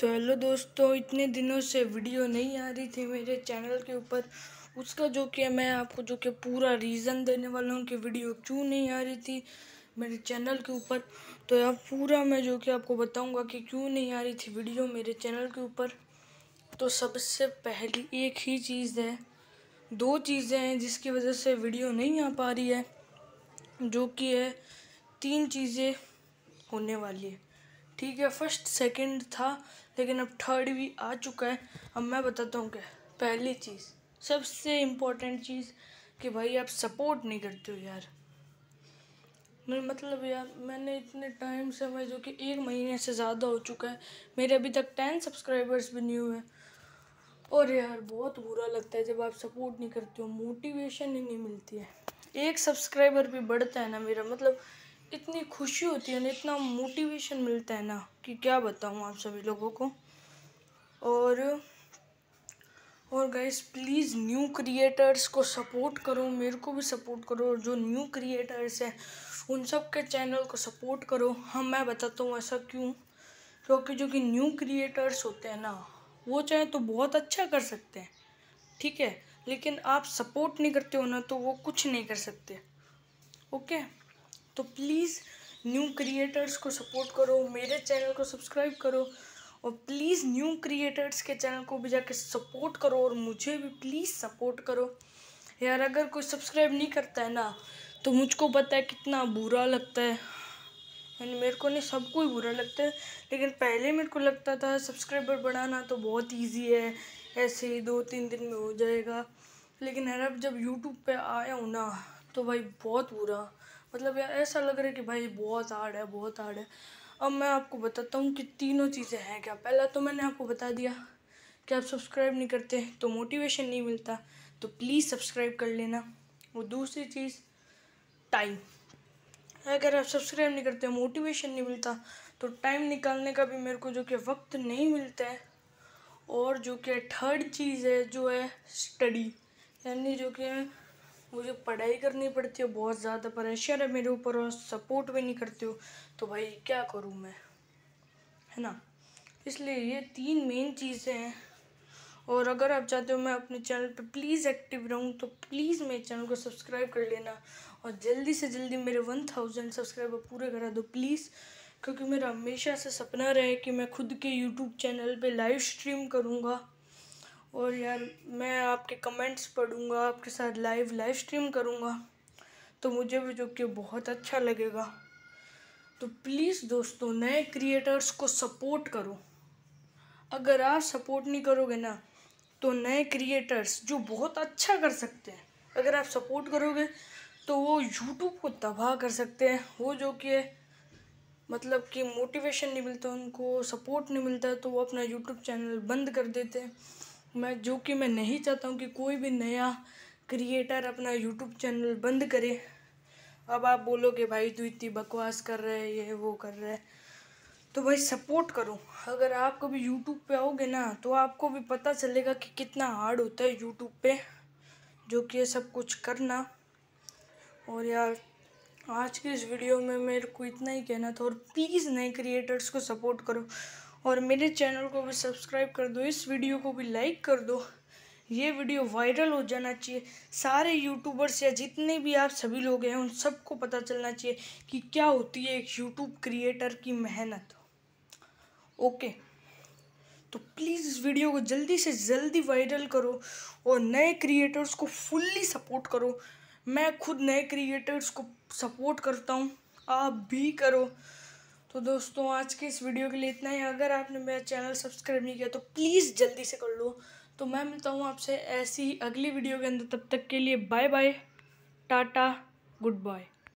तो हेलो दोस्तों इतने दिनों से वीडियो नहीं आ रही थी मेरे चैनल के ऊपर उसका जो कि मैं आपको जो कि पूरा रीज़न देने वाला हूँ कि वीडियो क्यों नहीं आ रही थी मेरे चैनल के ऊपर तो अब पूरा मैं जो कि आपको बताऊँगा कि क्यों नहीं आ रही थी वीडियो मेरे चैनल के ऊपर तो सबसे पहली एक ही चीज़ है दो चीज़ें हैं जिसकी वजह से वीडियो नहीं आ पा रही है जो कि है तीन चीज़ें होने वाली है ठीक है फर्स्ट सेकंड था लेकिन अब थर्ड भी आ चुका है अब मैं बताता हूँ क्या पहली चीज़ सबसे इम्पोर्टेंट चीज़ कि भाई आप सपोर्ट नहीं करते हो यार मेरे मतलब यार मैंने इतने टाइम से मैं जो कि एक महीने से ज़्यादा हो चुका है मेरे अभी तक टेन सब्सक्राइबर्स भी नहीं हुए और यार बहुत बुरा लगता है जब आप सपोर्ट नहीं करते हो मोटिवेशन ही नहीं मिलती है एक सब्सक्राइबर भी बढ़ता है ना मेरा मतलब इतनी खुशी होती है ना इतना मोटिवेशन मिलता है ना कि क्या बताऊँ आप सभी लोगों को और और गाइस प्लीज़ न्यू क्रिएटर्स को सपोर्ट करो मेरे को भी सपोर्ट करो जो न्यू क्रिएटर्स हैं उन सब के चैनल को सपोर्ट करो हम हाँ, मैं बताता हूँ ऐसा क्यों क्योंकि जो कि न्यू क्रिएटर्स होते हैं ना वो चाहे तो बहुत अच्छा कर सकते हैं ठीक है लेकिन आप सपोर्ट नहीं करते हो ना तो वो कुछ नहीं कर सकते ओके तो प्लीज़ न्यू क्रिएटर्स को सपोर्ट करो मेरे चैनल को सब्सक्राइब करो और प्लीज़ न्यू क्रिएटर्स के चैनल को भी जाके सपोर्ट करो और मुझे भी प्लीज़ सपोर्ट करो यार अगर कोई सब्सक्राइब नहीं करता है ना तो मुझको पता है कितना बुरा लगता है यानी मेरे को नहीं सबको ही बुरा लगता है लेकिन पहले मेरे को लगता था सब्सक्राइबर बढ़ाना तो बहुत ईजी है ऐसे ही दो तीन दिन में हो जाएगा लेकिन यार अब जब यूट्यूब पे आया हूँ ना तो भाई बहुत बुरा मतलब यार ऐसा लग रहा है कि भाई बहुत हार्ड है बहुत हार्ड है अब मैं आपको बताता हूँ कि तीनों चीज़ें हैं क्या पहला तो मैंने आपको बता दिया कि आप सब्सक्राइब नहीं करते तो मोटिवेशन नहीं मिलता तो प्लीज़ सब्सक्राइब कर लेना वो दूसरी चीज़ टाइम अगर आप सब्सक्राइब नहीं करते मोटिवेशन नहीं मिलता तो टाइम निकालने का भी मेरे को जो कि वक्त नहीं मिलता है और जो कि थर्ड चीज़ है जो है स्टडी यानी जो कि मुझे पढ़ाई करनी पड़ती है बहुत ज़्यादा प्रेशर है मेरे ऊपर और सपोर्ट भी नहीं करते हो तो भाई क्या करूँ मैं है ना इसलिए ये तीन मेन चीज़ें हैं और अगर आप चाहते हो मैं अपने चैनल पे प्लीज़ एक्टिव रहूँ तो प्लीज़ मेरे चैनल को सब्सक्राइब कर लेना और जल्दी से जल्दी मेरे वन थाउजेंड सब्सक्राइबर पूरे करा दो प्लीज़ क्योंकि मेरा हमेशा से सपना रहे कि मैं खुद के यूट्यूब चैनल पे लाइव स्ट्रीम करूँगा और यार मैं आपके कमेंट्स पढ़ूँगा आपके साथ लाइव लाइव स्ट्रीम करूँगा तो मुझे भी जो कि बहुत अच्छा लगेगा तो प्लीज़ दोस्तों नए क्रिएटर्स को सपोर्ट करो अगर आप सपोर्ट नहीं करोगे ना तो नए क्रिएटर्स जो बहुत अच्छा कर सकते हैं अगर आप सपोर्ट करोगे तो वो यूट्यूब को तबाह कर सकते हैं वो जो कि मतलब कि मोटिवेशन नहीं मिलता उनको सपोर्ट नहीं मिलता तो वो अपना यूट्यूब चैनल बंद कर देते हैं मैं जो कि मैं नहीं चाहता हूँ कि कोई भी नया क्रिएटर अपना यूट्यूब चैनल बंद करे अब आप बोलोगे भाई तू इतनी बकवास कर रहे है ये वो कर रहे है तो भाई सपोर्ट करो अगर आप कभी यूट्यूब पे आओगे ना तो आपको भी पता चलेगा कि कितना हार्ड होता है यूट्यूब पे जो कि ये सब कुछ करना और यार आज के इस वीडियो में मेरे को इतना ही कहना था और प्लीज़ नए क्रिएटर्स को सपोर्ट करो और मेरे चैनल को भी सब्सक्राइब कर दो इस वीडियो को भी लाइक कर दो ये वीडियो वायरल हो जाना चाहिए सारे यूट्यूबर्स या जितने भी आप सभी लोग हैं उन सबको पता चलना चाहिए कि क्या होती है एक यूट्यूब क्रिएटर की मेहनत ओके तो प्लीज़ इस वीडियो को जल्दी से जल्दी वायरल करो और नए क्रिएटर्स को फुल्ली सपोर्ट करो मैं खुद नए क्रिएटर्स को सपोर्ट करता हूँ आप भी करो तो दोस्तों आज के इस वीडियो के लिए इतना ही अगर आपने मेरा चैनल सब्सक्राइब नहीं किया तो प्लीज़ जल्दी से कर लो तो मैं मिलता हूँ आपसे ऐसी अगली वीडियो के अंदर तब तक के लिए bye bye tata good bye